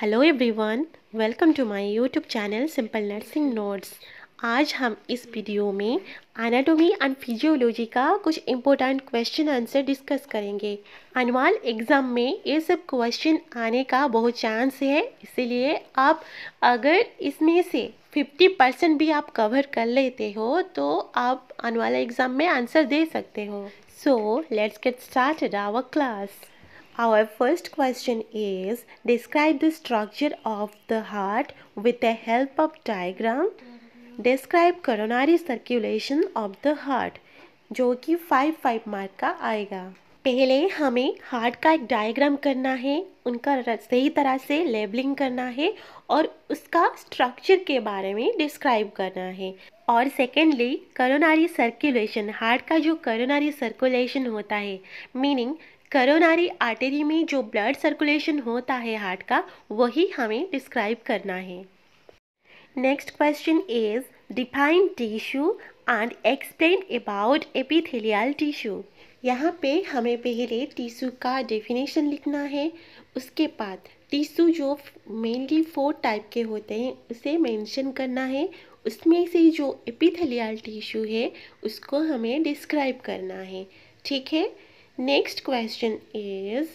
Hello everyone welcome to my YouTube channel simple nursing notes आज हम इस video में एनाटोमी एंड फिजियोलॉजी का कुछ इम्पोर्टेंट क्वेश्चन आंसर डिस्कस करेंगे अनुवाल एग्ज़ाम में ये सब क्वेश्चन आने का बहुत चांस है इसीलिए आप अगर इसमें से 50 परसेंट भी आप कवर कर लेते हो तो आप अनुअल एग्ज़ाम में आंसर दे सकते हो so let's get start our class Our first question is describe the structure of the heart with the help of diagram. Describe coronary circulation of the heart जो कि फाइव फाइव मार्क का आएगा पहले हमें heart का एक diagram करना है उनका सही तरह से लेबलिंग करना है और उसका स्ट्रक्चर के बारे में डिस्क्राइब करना है और सेकेंडली करोनारी सर्कुलेशन हार्ट का जो करोनारी सर्कुलेशन होता है मीनिंग करोनारी आर्टरी में जो ब्लड सर्कुलेशन होता है हार्ट का वही हमें डिस्क्राइब करना है next question is define tissue and explain about epithelial tissue यहाँ पे हमें पहले टिश्यू का डेफिनेशन लिखना है उसके बाद टिश्यू जो मेनली फोर टाइप के होते हैं उसे मेंशन करना है उसमें से जो एपिथेलियल टिश्यू है उसको हमें डिस्क्राइब करना है ठीक है नेक्स्ट क्वेश्चन इज़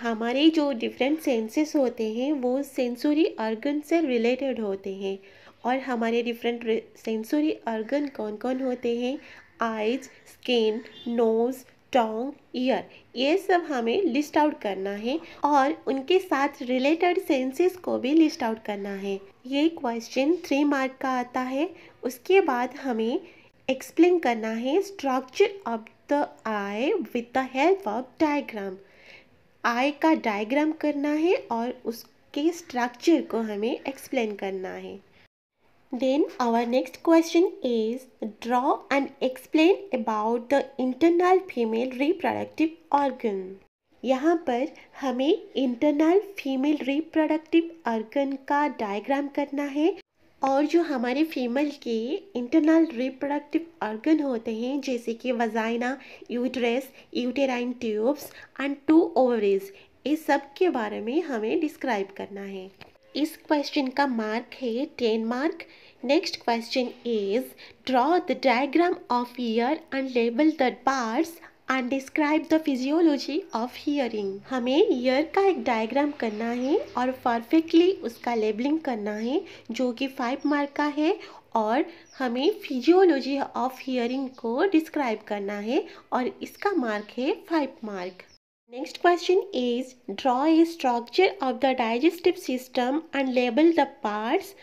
हमारे जो डिफरेंट सेंसेस होते हैं वो सेंसोरी ऑर्गन से रिलेटेड होते हैं और हमारे डिफरेंट सेंसोरी ऑर्गन कौन कौन होते हैं eyes skin nose tongue ear ये सब हमें लिस्ट आउट करना है और उनके साथ रिलेटेड सेंसेस को भी लिस्ट आउट करना है ये क्वेश्चन थ्री मार्क का आता है उसके बाद हमें एक्सप्लेन करना है structure of the eye with the help of diagram eye का डायग्राम करना है और उसके स्ट्रक्चर को हमें एक्सप्लेन करना है then our next question is draw and explain about the internal female reproductive organ यहाँ पर हमें इंटरनल फीमेल रिप्रोडक्टिव ऑर्गन का डायग्राम करना है और जो हमारे फीमेल के इंटरनल रिप्रोडक्टिव ऑर्गन होते हैं जैसे कि vagina uterus uterine tubes and two ovaries इस सब के बारे में हमें डिस्क्राइब करना है इस क्वेश्चन का मार्क है ten mark next question is draw the diagram of ear and label the parts and describe the physiology of hearing हमें ईयर का एक डायग्राम करना है और परफेक्टली उसका लेबलिंग करना है जो कि फाइव मार्क का है और हमें फिजियोलॉजी ऑफ हियरिंग को डिस्क्राइब करना है और इसका मार्क है five mark next question is draw a structure of the digestive system and label the parts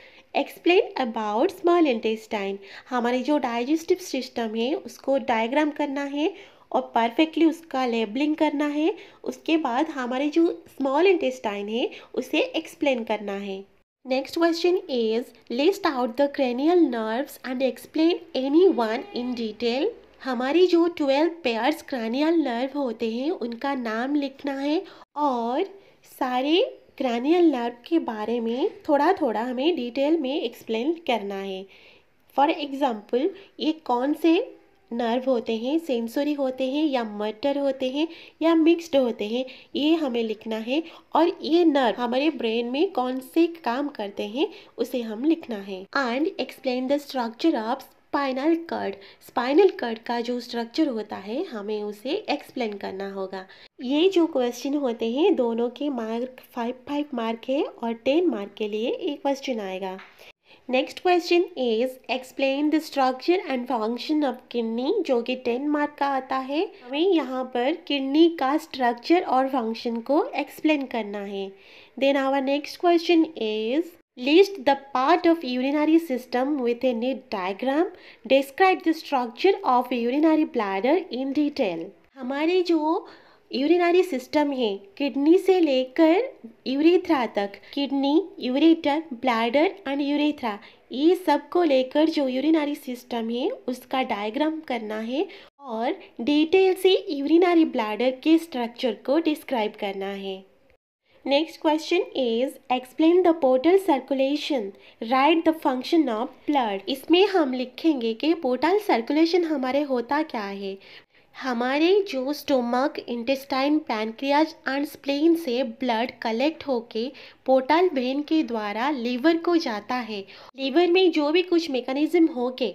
explain about small intestine हमारे जो डाइजेस्टिव सिस्टम है उसको डायग्राम करना है और परफेक्टली उसका लेबलिंग करना है उसके बाद हमारे जो स्मॉल इंटेस्टाइन है उसे एक्सप्लेन करना है next question is list out the cranial nerves and explain any one in detail हमारी जो ट्वेल्व पेयर्स क्रैनियल नर्व होते हैं उनका नाम लिखना है और सारे क्रैनियल नर्व के बारे में थोड़ा थोड़ा हमें डिटेल में एक्सप्लेन करना है फॉर एग्ज़ाम्पल ये कौन से नर्व होते हैं सेंसोरी होते हैं या मटर होते हैं या मिक्स्ड होते हैं ये हमें लिखना है और ये नर्व हमारे ब्रेन में कौन से काम करते हैं उसे हम लिखना है and explain the structure of spinal cord spinal cord का जो स्ट्रक्चर होता है हमें उसे एक्सप्लेन करना होगा ये जो क्वेश्चन होते हैं दोनों के मार्क फाइव फाइव मार्क है और टेन मार्क के लिए एक क्वेश्चन आएगा next question is explain the structure and function of kidney जो कि टेन मार्क का आता है हमें यहाँ पर किडनी का स्ट्रक्चर और फंक्शन को एक्सप्लेन करना है then our next question is list the part of urinary system with a neat diagram describe the structure of urinary bladder in detail हमारे जो यूरिनरी सिस्टम है किडनी से लेकर यूरेथ्रा तक kidney ureter bladder and urethra ये सब को लेकर जो यूरिनरी सिस्टम है उसका डायग्राम करना है और डिटेल से यूरिनरी ब्लैडर के स्ट्रक्चर को डिस्क्राइब करना है next question is explain the portal circulation write the function of blood इसमें हम लिखेंगे कि पोर्टल सर्कुलेशन हमारे होता क्या है हमारे जो stomach intestine pancreas and spleen से ब्लड कलेक्ट होके पोर्टल वेन के द्वारा लीवर को जाता है लीवर में जो भी कुछ मेकनिज़म होके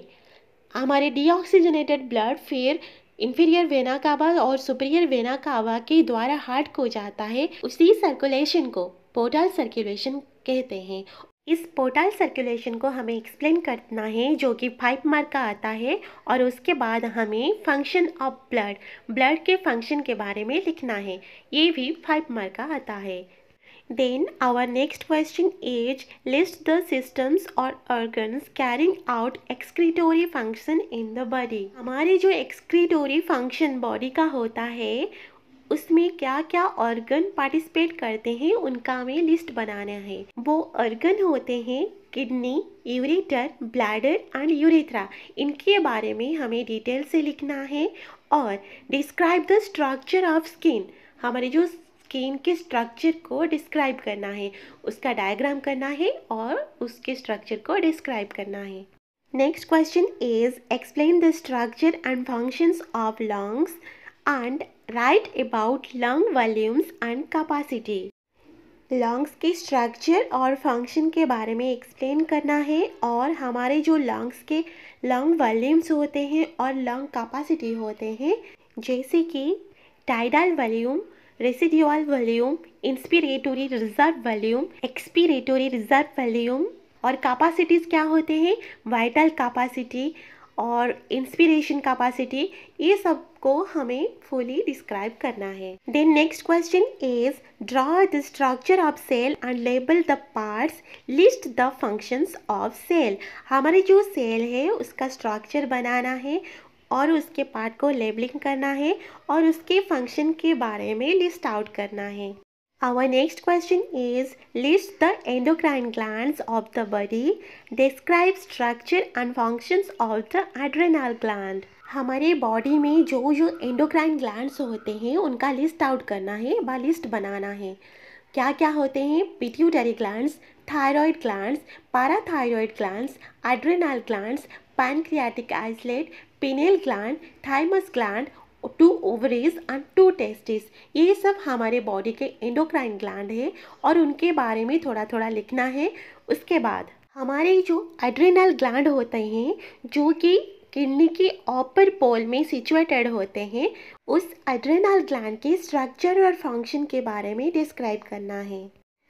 हमारे डीऑक्सीजनेटेड ब्लड फिर इन्फीरियर वेना कावा और सुपीरियर वेना कावा के द्वारा हार्ट को जाता है उसी सर्कुलेशन को पोर्टल सर्कुलेशन कहते हैं इस पोर्टल सर्कुलेशन को हमें एक्सप्लेन करना है जो कि फाइव मार्क का आता है और उसके बाद हमें फंक्शन ऑफ ब्लड ब्लड के फंक्शन के बारे में लिखना है ये भी फाइव मार्क का आता है then our next question is list the systems और organs carrying out excretory function in the body हमारे जो एक्सक्रीटोरी फंक्शन बॉडी का होता है उसमें क्या क्या ऑर्गन पार्टिसिपेट करते हैं उनका हमें लिस्ट बनाना है वो ऑर्गन होते हैं kidney ureter bladder and urethra इनके बारे में हमें डिटेल से लिखना है और describe the structure of skin हमारे जो स्किन के स्ट्रक्चर को डिस्क्राइब करना है उसका डायग्राम करना है और उसके स्ट्रक्चर को डिस्क्राइब करना है next question is explain the structure and functions of lungs and write about lung volumes and capacity lungs के स्ट्रक्चर और फंक्शन के बारे में एक्सप्लेन करना है और हमारे जो लंग्स के लंग वॉल्यूम्स होते हैं और लंग कैपेसिटी होते हैं जैसे कि tidal volume residual volume inspiratory reserve volume expiratory reserve volume और कैपेसिटीज़ क्या होते हैं वाइटल कैपेसिटी और इंस्पिरेशन कैपेसिटी ये सब को हमें फुली डिस्क्राइब करना है then next question is draw the structure of cell and label the parts list the functions of cell हमारे जो सेल है उसका स्ट्रक्चर बनाना है और उसके पार्ट को लेबलिंग करना है और उसके फंक्शन के बारे में लिस्ट आउट करना है Our next question is list the endocrine glands of the body. Describe structure and functions of the adrenal gland. हमारे बॉडी में जो जो एंडोक्राइन ग्लैंड्स होते हैं उनका लिस्ट आउट करना है व लिस्ट बनाना है क्या क्या होते हैं pituitary glands thyroid glands parathyroid glands adrenal glands pancreatic islet pineal gland thymus gland two ovaries and two testis ये सब हमारे बॉडी के एंडोक्राइन ग्लैंड है और उनके बारे में थोड़ा थोड़ा लिखना है उसके बाद हमारे जो एड्रिनल ग्लैंड होते हैं जो कि किडनी के अपर पोल में सिचुएटेड होते हैं उस एड्रेनल ग्लैंड के स्ट्रक्चर और फंक्शन के बारे में डिस्क्राइब करना है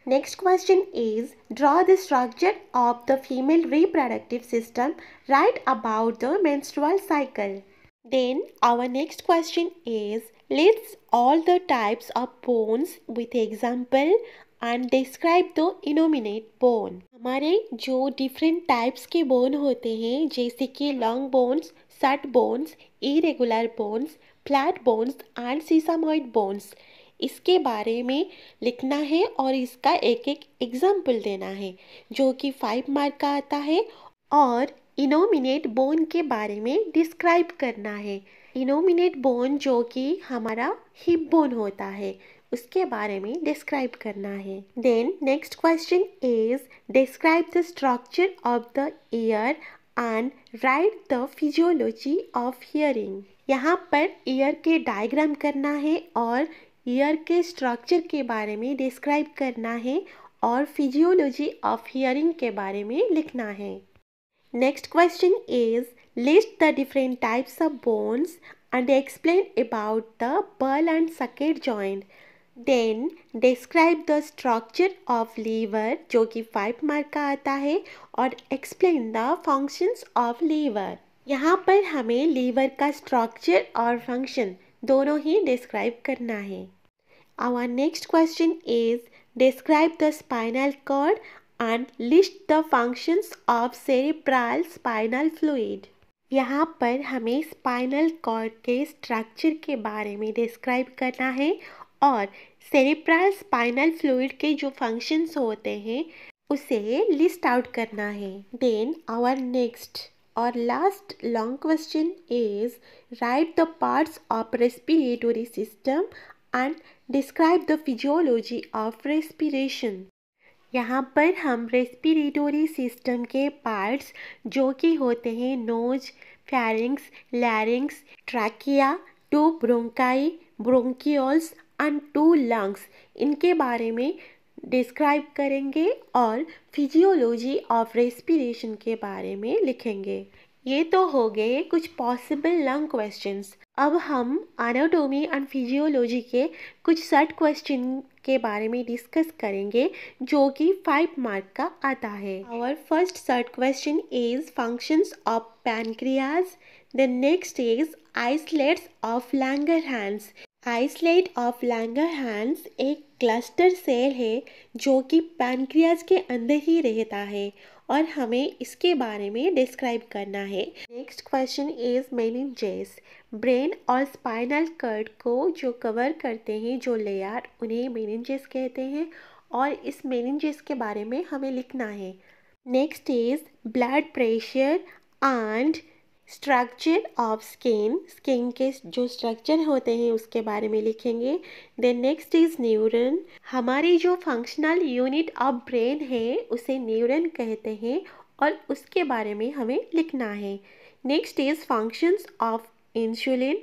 next question is draw the structure of the female reproductive system write about the menstrual cycle Then our next question is list all the types of bones with example and describe the innominate bone हमारे जो different types के bone होते हैं जैसे कि long bones short bones irregular bones flat bones and sesamoid bones इसके बारे में लिखना है और इसका एक एक एग्जाम्पल देना है जो कि फाइव मार्क का आता है और इनोमिनेट बोन के बारे में डिस्क्राइब करना है इनोमिनेट बोन जो कि हमारा हिप बोन होता है उसके बारे में डिस्क्राइब करना है then next question is describe the structure of the ear and write the physiology of hearing यहाँ पर ईयर के डायग्राम करना है और ईयर के स्ट्रक्चर के बारे में डिस्क्राइब करना है और फिजियोलॉजी ऑफ हियरिंग के बारे में लिखना है Next question is list the different types of bones and explain about the pearl and socket joint. Then describe the structure of liver जो कि फाइव मार्क का आता है और explain the functions of liver. यहाँ पर हमें लीवर का स्ट्रक्चर और फंक्शन दोनों ही डिस्क्राइब करना है our next question is describe the spinal cord and list the functions of cerebral spinal fluid यहाँ पर हमें स्पाइनल कॉर्ड के स्ट्रक्चर के बारे में डिस्क्राइब करना है और सेरेब्रल स्पाइनल फ्लूड के जो फंक्शंस होते हैं उसे लिस्ट आउट करना है देन आवर नेक्स्ट और last long question is write the parts of respiratory system and describe the physiology of respiration यहाँ पर हम रेस्पिरेटोरी सिस्टम के पार्ट्स जो कि होते हैं nose pharynx larynx trachea two bronchi bronchioles and two lungs इनके बारे में डिस्क्राइब करेंगे और फिजियोलॉजी ऑफ रेस्पिरेशन के बारे में लिखेंगे ये तो हो गए कुछ पॉसिबल लंग क्वेश्चंस। अब हम एनाटोमी एंड फिजियोलॉजी के कुछ सर्ट क्वेश्चन के बारे में डिस्कस करेंगे जो कि फाइव मार्क का आता है और first short question is functions of pancreas the next is islets of Langerhans islet of Langerhans एक क्लस्टर सेल है जो कि पैनक्रियाज के अंदर ही रहता है और हमें इसके बारे में डिस्क्राइब करना है next question is meninges brain और स्पाइनल कर्ड को जो कवर करते हैं जो लेयर उन्हें मेनिनजेस कहते हैं और इस मेनिनजेस के बारे में हमें लिखना है next is blood pressure and structure of skin skin के जो स्ट्रक्चर होते हैं उसके बारे में लिखेंगे देन नेक्स्ट इज न्यूरन हमारी जो फंक्शनल यूनिट ऑफ ब्रेन है उसे न्यूरन कहते हैं और उसके बारे में हमें लिखना है next is functions of insulin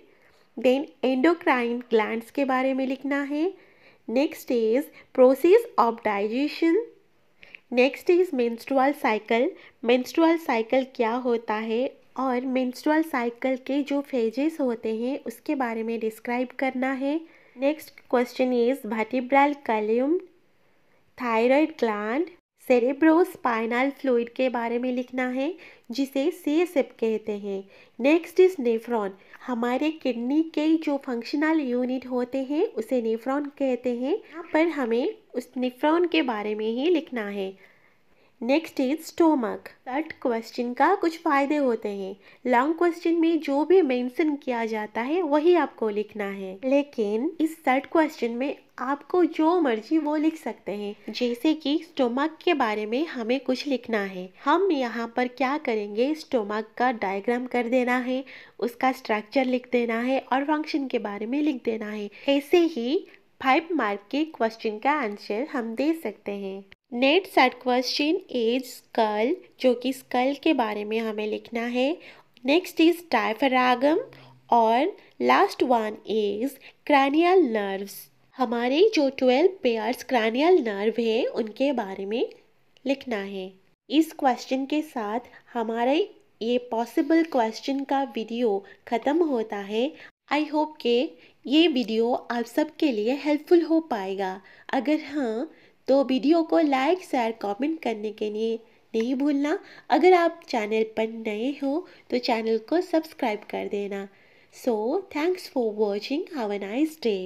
then endocrine glands के बारे में लिखना है next is process of digestion next is menstrual cycle menstrual cycle क्या होता है और मेंस्ट्रुअल साइकिल के जो फेजेस होते हैं उसके बारे में डिस्क्राइब करना है next question is vertebral column thyroid gland cerebrospinal fluid के बारे में लिखना है जिसे सी कहते हैं नेक्स्ट इज नेफ्रॉन हमारे किडनी के जो फंक्शनल यूनिट होते हैं उसे नेफ्रॉन कहते हैं यहाँ पर हमें उस नेफ्रॉन के बारे में ही लिखना है next is stomach third question का कुछ फ़ायदे होते हैं लॉन्ग क्वेश्चन में जो भी मेंशन किया जाता है वही आपको लिखना है लेकिन इस थर्ड क्वेश्चन में आपको जो मर्जी वो लिख सकते हैं जैसे कि स्टोमक के बारे में हमें कुछ लिखना है हम यहाँ पर क्या करेंगे स्टोमक का डायग्राम कर देना है उसका स्ट्रक्चर लिख देना है और फंक्शन के बारे में लिख देना है ऐसे ही फाइव मार्क के क्वेश्चन का आंसर हम दे सकते हैं next short question is skull जो कि स्कल के बारे में हमें लिखना है नेक्स्ट इज टाइफरागम और last one is cranial nerves हमारे जो ट्वेल्व पेयर्स क्रैनियल नर्व है उनके बारे में लिखना है इस क्वेश्चन के साथ हमारे ये पॉसिबल क्वेश्चन का वीडियो ख़त्म होता है आई होप के ये वीडियो आप सबके लिए हेल्पफुल हो पाएगा अगर हाँ तो वीडियो को लाइक शेयर कमेंट करने के लिए नहीं भूलना अगर आप चैनल पर नए हो तो चैनल को सब्सक्राइब कर देना so thanks for watching have a nice day